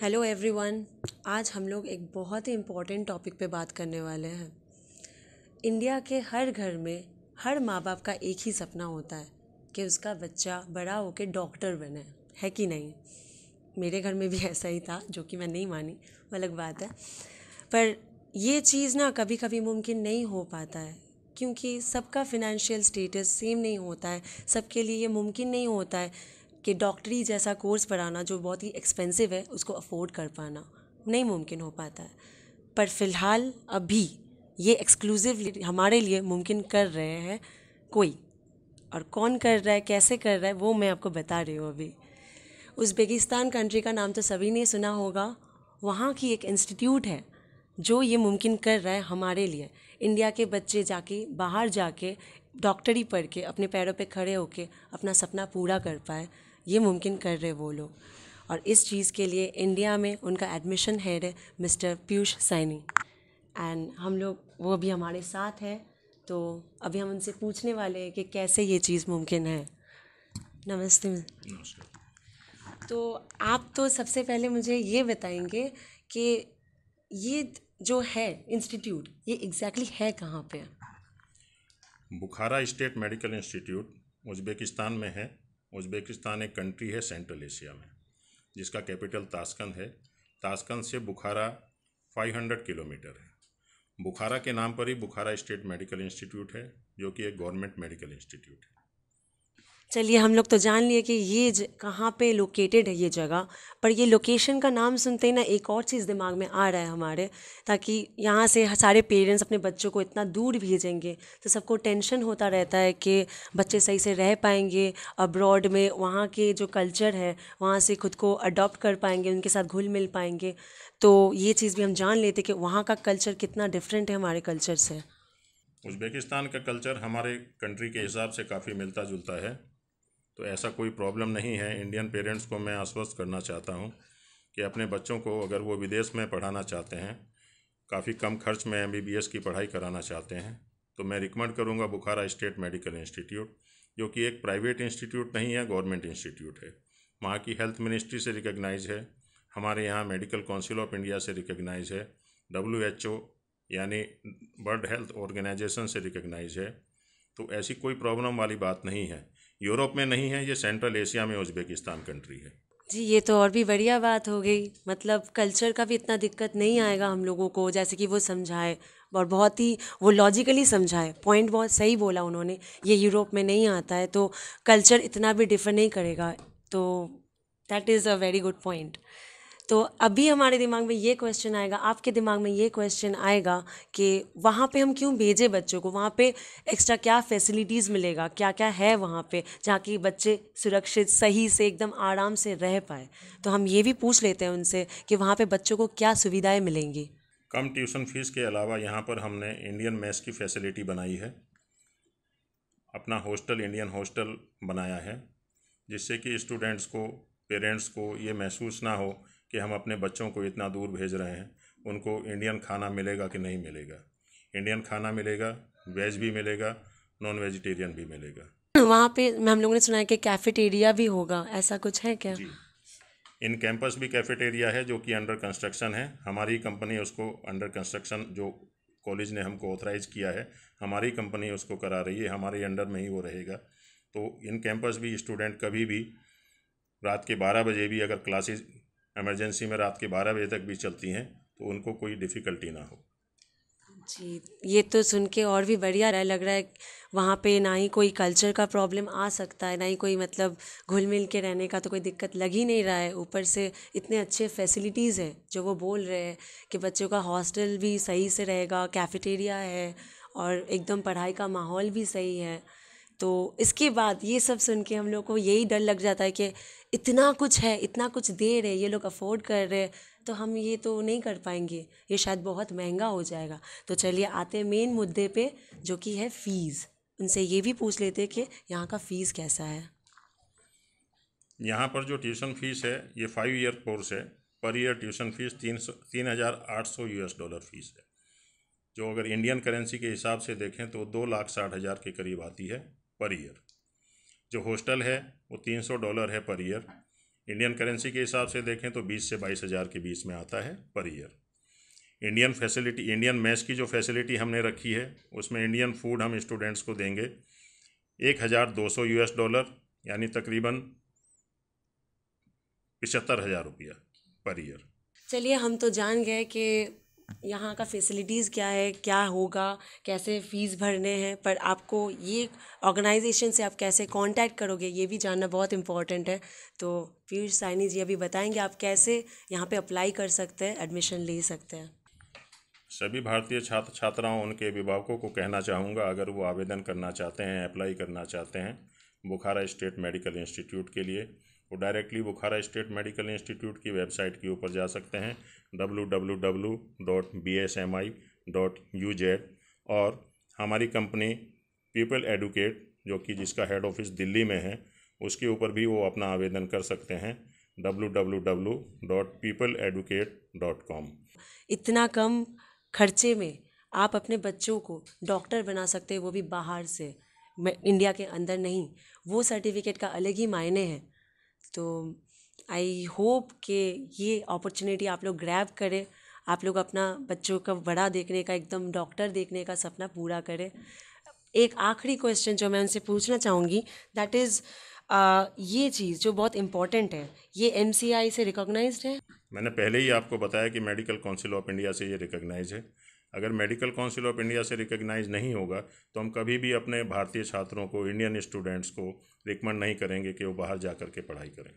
hello everyone आज हम लोग एक बहुत ही इम्पोर्टेंट टॉपिक पे बात करने वाले हैं इंडिया के हर घर में हर माँ बाप का एक ही सपना होता है कि उसका बच्चा बड़ा होकर डॉक्टर बने है कि नहीं मेरे घर में भी ऐसा ही था जो कि मैं नहीं मानी अलग बात है पर ये चीज़ ना कभी कभी मुमकिन नहीं हो पाता है क्योंकि सबका फिनेंशियल स्टेटस सेम नहीं होता है सबके लिए ये मुमकिन नहीं होता है कि डॉक्टरी जैसा कोर्स पढ़ाना जो बहुत ही एक्सपेंसिव है उसको अफोर्ड कर पाना नहीं मुमकिन हो पाता है पर फ़िलहाल अभी ये एक्सक्लूसिव हमारे लिए मुमकिन कर रहे हैं कोई और कौन कर रहा है कैसे कर रहा है वो मैं आपको बता रही हूँ अभी उज़्बेकिस्तान कंट्री का नाम तो सभी ने सुना होगा वहाँ की एक इंस्टीट्यूट है जो ये मुमकिन कर रहा है हमारे लिए इंडिया के बच्चे जाके बाहर जाके डॉक्टरी पढ़ के अपने पैरों पे खड़े होके अपना सपना पूरा कर पाए ये मुमकिन कर रहे वो लोग और इस चीज़ के लिए इंडिया में उनका एडमिशन हेड है मिस्टर पीयूष सैनी एंड हम लोग वो अभी हमारे साथ हैं तो अभी हम उनसे पूछने वाले हैं कि कैसे ये चीज़ मुमकिन है नमस्ते तो आप तो सबसे पहले मुझे ये बताएंगे कि ये जो है इंस्टीट्यूट ये एग्जैक्टली exactly है कहाँ पे Bukhara State Medical Institute Uzbekistan में है उज्बेकिस्तान एक कंट्री है सेंट्रल एशिया में जिसका कैपिटल ताशकंद है ताशकंद से बुखारा 500 किलोमीटर है बुखारा के नाम पर ही बुखारा स्टेट मेडिकल इंस्टीट्यूट है जो कि एक गवर्नमेंट मेडिकल इंस्टीट्यूट है चलिए हम लोग तो जान लिए कि ये कहाँ पे लोकेटेड है ये जगह पर ये लोकेशन का नाम सुनते ही ना एक और चीज़ दिमाग में आ रहा है हमारे ताकि यहाँ से सारे पेरेंट्स अपने बच्चों को इतना दूर भेजेंगे तो सबको टेंशन होता रहता है कि बच्चे सही से रह पाएंगे अब्रॉड में वहाँ के जो कल्चर है वहाँ से खुद को अडॉप्ट कर पाएंगे उनके साथ घुल मिल पाएंगे तो ये चीज़ भी हम जान लेते कि वहाँ का कल्चर कितना डिफरेंट है हमारे कल्चर से उज़्बेकिस्तान का कल्चर हमारे कंट्री के हिसाब से काफ़ी मिलता जुलता है तो ऐसा कोई प्रॉब्लम नहीं है इंडियन पेरेंट्स को मैं आश्वस्त करना चाहता हूँ कि अपने बच्चों को अगर वो विदेश में पढ़ाना चाहते हैं काफ़ी कम खर्च में एम की पढ़ाई कराना चाहते हैं तो मैं रिकमेंड करूँगा बुखारा स्टेट मेडिकल इंस्टीट्यूट जो कि एक प्राइवेट इंस्टीट्यूट नहीं है गवर्नमेंट इंस्टीट्यूट है वहाँ की हेल्थ मिनिस्ट्री से रिकगनाइज़ है हमारे यहाँ मेडिकल काउंसिल ऑफ इंडिया से रिकगनाइज है डब्ल्यू एच ओ यानी वर्ल्ड हेल्थ ऑर्गेनाइजेशन से रिकगनाइज है तो ऐसी कोई प्रॉब्लम वाली बात नहीं है यूरोप में नहीं है ये सेंट्रल एशिया में उज्बेकिस्तान कंट्री है जी ये तो और भी बढ़िया बात हो गई मतलब कल्चर का भी इतना दिक्कत नहीं आएगा हम लोगों को जैसे कि वो समझाए और बहुत ही वो लॉजिकली समझाए पॉइंट बहुत सही बोला उन्होंने ये यूरोप में नहीं आता है तो कल्चर इतना भी डिफर नहीं करेगा तो that is a very good point तो अभी हमारे दिमाग में ये क्वेश्चन आएगा आपके दिमाग में ये क्वेश्चन आएगा कि वहाँ पे हम क्यों भेजें बच्चों को वहाँ पे एक्स्ट्रा क्या फैसिलिटीज़ मिलेगा क्या क्या है वहाँ पे जहाँ कि बच्चे सुरक्षित सही से एकदम आराम से रह पाए तो हम ये भी पूछ लेते हैं उनसे कि वहाँ पर बच्चों को क्या सुविधाएँ मिलेंगी कम ट्यूशन फीस के अलावा यहाँ पर हमने इंडियन मैथ्स की फैसिलिटी बनाई है अपना हॉस्टल इंडियन हॉस्टल बनाया है जिससे कि स्टूडेंट्स को पेरेंट्स को ये महसूस ना हो कि हम अपने बच्चों को इतना दूर भेज रहे हैं उनको इंडियन खाना मिलेगा कि नहीं मिलेगा इंडियन खाना मिलेगा वेज भी मिलेगा नॉन वेजिटेरियन भी मिलेगा वहाँ पे हम लोगों ने सुना है कि कैफेटेरिया भी होगा ऐसा कुछ है क्या इन कैंपस भी कैफेटेरिया है जो कि अंडर कंस्ट्रक्शन है हमारी कंपनी उसको अंडर कंस्ट्रक्शन जो कॉलेज ने हमको ऑथराइज किया है हमारी कंपनी उसको करा रही है हमारे अंडर में ही वो रहेगा तो इन कैंपस भी स्टूडेंट कभी भी रात के बारह बजे भी अगर क्लासेज एमरजेंसी में रात के बारह बजे तक भी चलती हैं तो उनको कोई डिफ़िकल्टी ना हो जी ये तो सुन के और भी बढ़िया रहा लग रहा है वहाँ पे ना ही कोई कल्चर का प्रॉब्लम आ सकता है ना ही कोई मतलब घुल मिल के रहने का तो कोई दिक्कत लग ही नहीं रहा है ऊपर से इतने अच्छे फैसिलिटीज़ हैं जो वो बोल रहे हैं कि बच्चों का हॉस्टल भी सही से रहेगा कैफेटेरिया है और एकदम पढ़ाई का माहौल भी सही है तो इसके बाद ये सब सुन के हम लोग को यही डर लग जाता है कि इतना कुछ है इतना कुछ दे रहे ये लोग अफोर्ड कर रहे तो हम ये तो नहीं कर पाएंगे ये शायद बहुत महंगा हो जाएगा तो चलिए आते हैं मेन मुद्दे पे जो कि है फ़ीस उनसे ये भी पूछ लेते कि यहाँ का फ़ीस कैसा है यहाँ पर जो ट्यूशन फ़ीस है ये फाइव ईयर कोर्स है पर ईयर ट्यूशन फ़ीस तीन सौ तीन हज़ार आठ सौ यू एस डॉलर फ़ीस है जो अगर इंडियन करेंसी के हिसाब से देखें तो दो लाख साठ हज़ार के करीब आती है पर ईयर जो हॉस्टल है वो तीन सौ डॉलर है पर ईयर इंडियन करेंसी के हिसाब से देखें तो बीस से बाईस हज़ार के बीच में आता है per year Indian facility Indian match की जो फैसिलिटी हमने रखी है उसमें इंडियन फूड हम स्टूडेंट्स को देंगे एक हज़ार दो सौ यू डॉलर यानी तकरीबन पचहत्तर हज़ार रुपया पर ईयर चलिए हम तो जान गए कि यहाँ का फैसिलिटीज़ क्या है क्या होगा कैसे फ़ीस भरने हैं पर आपको ये ऑर्गेनाइजेशन से आप कैसे कांटेक्ट करोगे ये भी जानना बहुत इम्पॉर्टेंट है तो पीयूष साइनी जी अभी बताएंगे आप कैसे यहाँ पे अप्लाई कर सकते हैं एडमिशन ले सकते हैं सभी भारतीय छात्र छात्राओं उनके अभिभावकों को कहना चाहूँगा अगर वो आवेदन करना चाहते हैं अप्लाई करना चाहते हैं बुखारा स्टेट मेडिकल इंस्टीट्यूट के लिए वो directly Bukhara State Medical Institute की वेबसाइट के ऊपर जा सकते हैं W W W dot B S M I dot U Z और हमारी कंपनी पीपल एडुकेट जो कि जिसका हेड ऑफिस दिल्ली में है उसके ऊपर भी वो अपना आवेदन कर सकते हैं W W W dot people educate dot com इतना कम खर्चे में आप अपने बच्चों को डॉक्टर बना सकते हैं वो भी बाहर से इंडिया के अंदर नहीं वो सर्टिफिकेट का अलग ही मायने हैं तो आई होप कि ये अपॉर्चुनिटी आप लोग ग्रैब करें आप लोग अपना बच्चों का बड़ा देखने का एकदम डॉक्टर देखने का सपना पूरा करें एक आखिरी क्वेश्चन जो मैं उनसे पूछना चाहूँगी दैट इज़ ये चीज़ जो बहुत इम्पॉर्टेंट है ये एम से रिकॉग्नाइज है मैंने पहले ही आपको बताया कि मेडिकल काउंसिल ऑफ इंडिया से ये रिकॉग्नाइज है अगर मेडिकल काउंसिल ऑफ इंडिया से रिकग्नाइज नहीं होगा तो हम कभी भी अपने भारतीय छात्रों को इंडियन स्टूडेंट्स को रिकमेंड नहीं करेंगे कि वो बाहर जा कर के पढ़ाई करें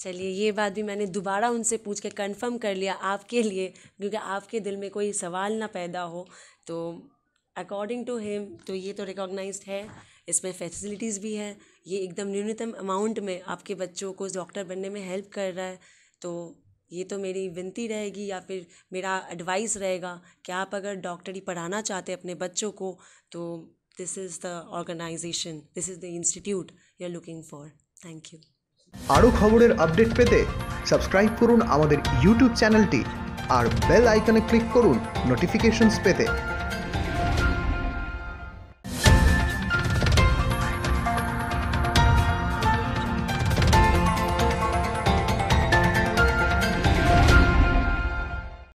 चलिए ये बात भी मैंने दोबारा उनसे पूछ के कंफर्म कर लिया आपके लिए क्योंकि आपके दिल में कोई सवाल ना पैदा हो तो अकॉर्डिंग टू हिम तो ये तो रिकॉग्नाइज है इसमें फैसिलिटीज़ भी है ये एकदम न्यूनतम अमाउंट में आपके बच्चों को डॉक्टर बनने में हेल्प कर रहा है तो ये तो मेरी विनती रहेगी या फिर मेरा एडवाइस रहेगा कि आप अगर डॉक्टरी पढ़ाना चाहते हैं अपने बच्चों को तो this is the organisation this is the institute you are looking for thank you আরও খবরের আপডেট পেতে সাবস্ক্রাইব করুন আমাদের ইউটিউব চ্যানেলটি আর বেল আইকনে ক্লিক করুন নোটিফিকেশনস পেতে